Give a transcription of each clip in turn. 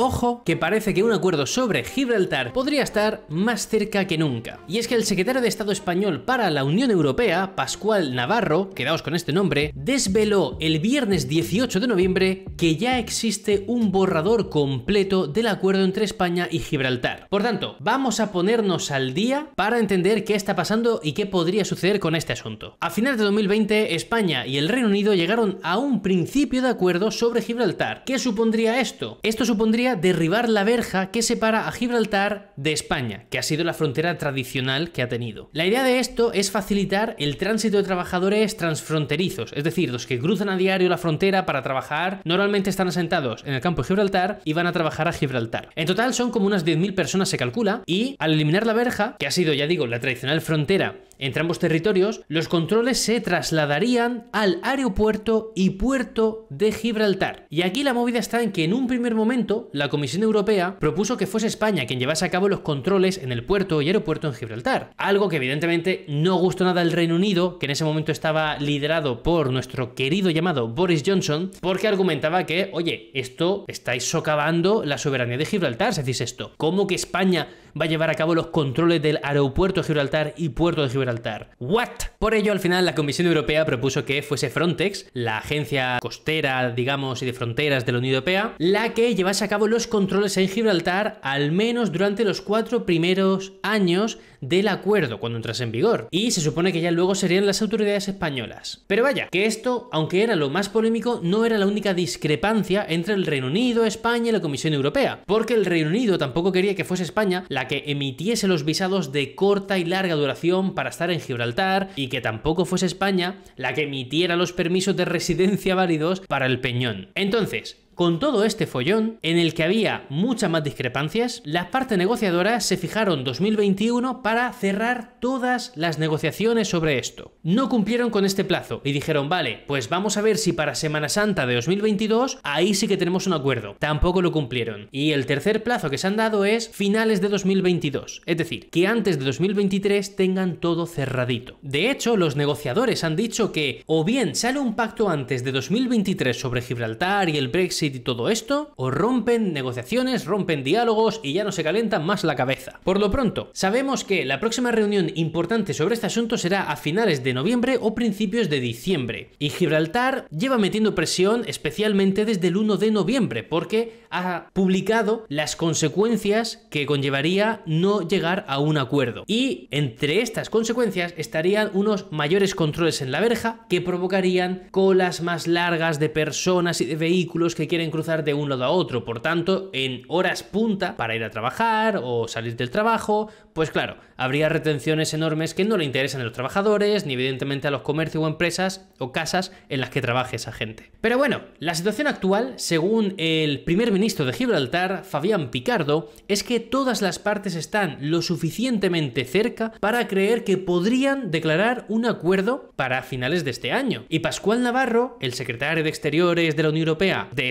Ojo, que parece que un acuerdo sobre Gibraltar podría estar más cerca que nunca. Y es que el secretario de Estado español para la Unión Europea, Pascual Navarro, quedaos con este nombre, desveló el viernes 18 de noviembre que ya existe un borrador completo del acuerdo entre España y Gibraltar. Por tanto, vamos a ponernos al día para entender qué está pasando y qué podría suceder con este asunto. A finales de 2020, España y el Reino Unido llegaron a un principio de acuerdo sobre Gibraltar. ¿Qué supondría esto? Esto supondría derribar la verja que separa a Gibraltar de España, que ha sido la frontera tradicional que ha tenido. La idea de esto es facilitar el tránsito de trabajadores transfronterizos, es decir, los que cruzan a diario la frontera para trabajar, normalmente están asentados en el campo de Gibraltar y van a trabajar a Gibraltar. En total son como unas 10.000 personas se calcula y al eliminar la verja, que ha sido ya digo la tradicional frontera entre ambos territorios, los controles se trasladarían al aeropuerto y puerto de Gibraltar. Y aquí la movida está en que en un primer momento la Comisión Europea propuso que fuese España quien llevase a cabo los controles en el puerto y aeropuerto en Gibraltar, algo que evidentemente no gustó nada al Reino Unido, que en ese momento estaba liderado por nuestro querido llamado Boris Johnson, porque argumentaba que, oye, esto estáis socavando la soberanía de Gibraltar, si decís esto. ¿Cómo que España va a llevar a cabo los controles del aeropuerto de Gibraltar y puerto de Gibraltar. ¿What? Por ello, al final, la Comisión Europea propuso que fuese Frontex, la agencia costera, digamos, y de fronteras de la Unión Europea, la que llevase a cabo los controles en Gibraltar al menos durante los cuatro primeros años del acuerdo cuando entrase en vigor, y se supone que ya luego serían las autoridades españolas. Pero vaya, que esto, aunque era lo más polémico, no era la única discrepancia entre el Reino Unido, España y la Comisión Europea, porque el Reino Unido tampoco quería que fuese España la que emitiese los visados de corta y larga duración para estar en Gibraltar, y que tampoco fuese España la que emitiera los permisos de residencia válidos para el Peñón. Entonces, con todo este follón, en el que había muchas más discrepancias, las partes negociadoras se fijaron 2021 para cerrar todas las negociaciones sobre esto. No cumplieron con este plazo y dijeron, vale, pues vamos a ver si para Semana Santa de 2022 ahí sí que tenemos un acuerdo. Tampoco lo cumplieron. Y el tercer plazo que se han dado es finales de 2022. Es decir, que antes de 2023 tengan todo cerradito. De hecho, los negociadores han dicho que o bien sale un pacto antes de 2023 sobre Gibraltar y el Brexit y todo esto, o rompen negociaciones, rompen diálogos y ya no se calienta más la cabeza. Por lo pronto, sabemos que la próxima reunión importante sobre este asunto será a finales de noviembre o principios de diciembre. Y Gibraltar lleva metiendo presión especialmente desde el 1 de noviembre porque ha publicado las consecuencias que conllevaría no llegar a un acuerdo. Y entre estas consecuencias estarían unos mayores controles en la verja que provocarían colas más largas de personas y de vehículos que quieren cruzar de un lado a otro. Por tanto, en horas punta para ir a trabajar o salir del trabajo, pues claro, habría retenciones enormes que no le interesan a los trabajadores, ni evidentemente a los comercios o empresas o casas en las que trabaje esa gente. Pero bueno, la situación actual, según el primer ministro de Gibraltar, Fabián Picardo, es que todas las partes están lo suficientemente cerca para creer que podrían declarar un acuerdo para finales de este año. Y Pascual Navarro, el secretario de Exteriores de la Unión Europea de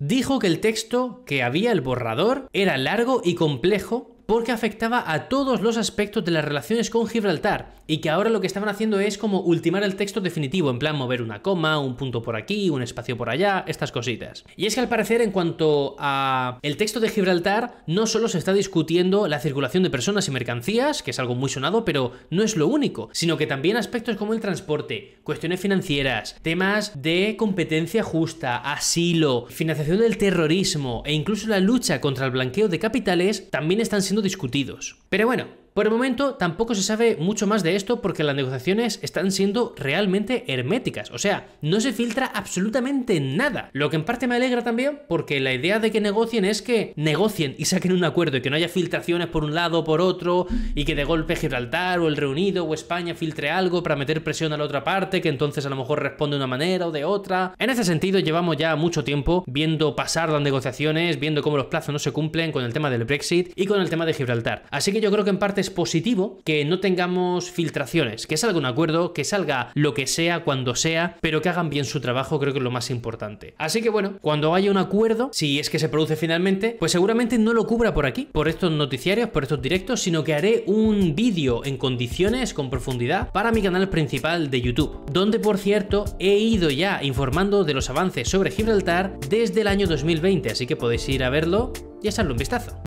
dijo que el texto que había el borrador era largo y complejo porque afectaba a todos los aspectos de las relaciones con Gibraltar y que ahora lo que estaban haciendo es como ultimar el texto definitivo, en plan mover una coma, un punto por aquí, un espacio por allá, estas cositas. Y es que al parecer en cuanto a el texto de Gibraltar no solo se está discutiendo la circulación de personas y mercancías, que es algo muy sonado, pero no es lo único, sino que también aspectos como el transporte, cuestiones financieras, temas de competencia justa, asilo, financiación del terrorismo e incluso la lucha contra el blanqueo de capitales también están siendo discutidos. Pero bueno, por el momento tampoco se sabe mucho más de esto porque las negociaciones están siendo realmente herméticas, o sea, no se filtra absolutamente nada. Lo que en parte me alegra también porque la idea de que negocien es que negocien y saquen un acuerdo y que no haya filtraciones por un lado o por otro y que de golpe Gibraltar o el Reunido o España filtre algo para meter presión a la otra parte que entonces a lo mejor responde de una manera o de otra. En ese sentido llevamos ya mucho tiempo viendo pasar las negociaciones, viendo cómo los plazos no se cumplen con el tema del Brexit y con el tema de Gibraltar. Así que yo creo que en parte positivo que no tengamos filtraciones, que salga un acuerdo, que salga lo que sea, cuando sea, pero que hagan bien su trabajo, creo que es lo más importante. Así que bueno, cuando haya un acuerdo, si es que se produce finalmente, pues seguramente no lo cubra por aquí, por estos noticiarios, por estos directos, sino que haré un vídeo en condiciones, con profundidad, para mi canal principal de YouTube, donde por cierto he ido ya informando de los avances sobre Gibraltar desde el año 2020, así que podéis ir a verlo y echarle un vistazo.